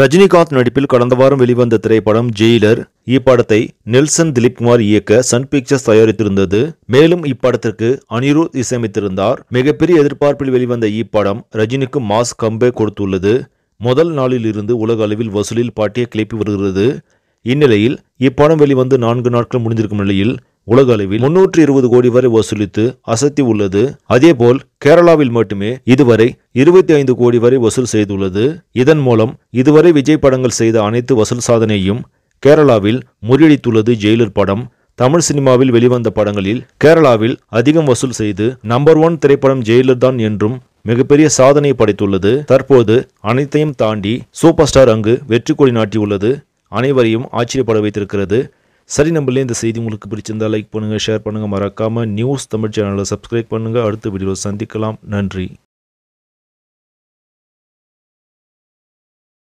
ரஜினிகாந்த் நடிப்பில் கடந்த வாரம் வெளிவந்த திரைப்படம் ஜெயிலர் இப்படத்தை நெல்சன் திலீப்குமார் இயக்க சன் பிக்சர்ஸ் தயாரித்திருந்தது மேலும் இப்படத்திற்கு அனிருத் இசையமைத்திருந்தார் மிகப்பெரிய எதிர்பார்ப்பில் வெளிவந்த இப்படம் ரஜினிக்கு மாஸ் கம்பே கொடுத்துள்ளது முதல் நாளில் இருந்து உலக அளவில் வசூலில் பாட்டிய கிளப்பி வருகிறது இந்நிலையில் இப்படம் வெளிவந்து நான்கு நாட்கள் முடிந்திருக்கும் நிலையில் உலக அளவில் முன்னூற்று இருபது கோடி வரை வசூலித்து அசத்தி உள்ளது அதேபோல் கேரளாவில் மட்டுமே இதுவரை இருபத்தி ஐந்து கோடி வரை வசூல் செய்துள்ளது இதன் மூலம் இதுவரை விஜய் படங்கள் செய்த அனைத்து வசூல் சாதனையும் கேரளாவில் முறியடித்துள்ளது ஜெயிலர் படம் தமிழ் சினிமாவில் வெளிவந்த படங்களில் கேரளாவில் அதிகம் வசூல் செய்து நம்பர் ஒன் திரைப்படம் ஜெயிலர் தான் என்றும் மிகப்பெரிய சாதனை படைத்துள்ளது தற்போது அனைத்தையும் தாண்டி சூப்பர் ஸ்டார் அங்கு வெற்றி கொடி நாட்டியுள்ளது அனைவரையும் ஆச்சரியப்பட வைத்திருக்கிறது சரி நம்மளே இந்த செய்தி உங்களுக்கு பிடிச்சிருந்தால் லைக் பண்ணுங்கள் ஷேர் பண்ணுங்கள் மறக்காமல் நியூஸ் தமிழ் சேனலை சப்ஸ்கிரைப் பண்ணுங்கள் அடுத்த வீடியோவில் சந்திக்கலாம் நன்றி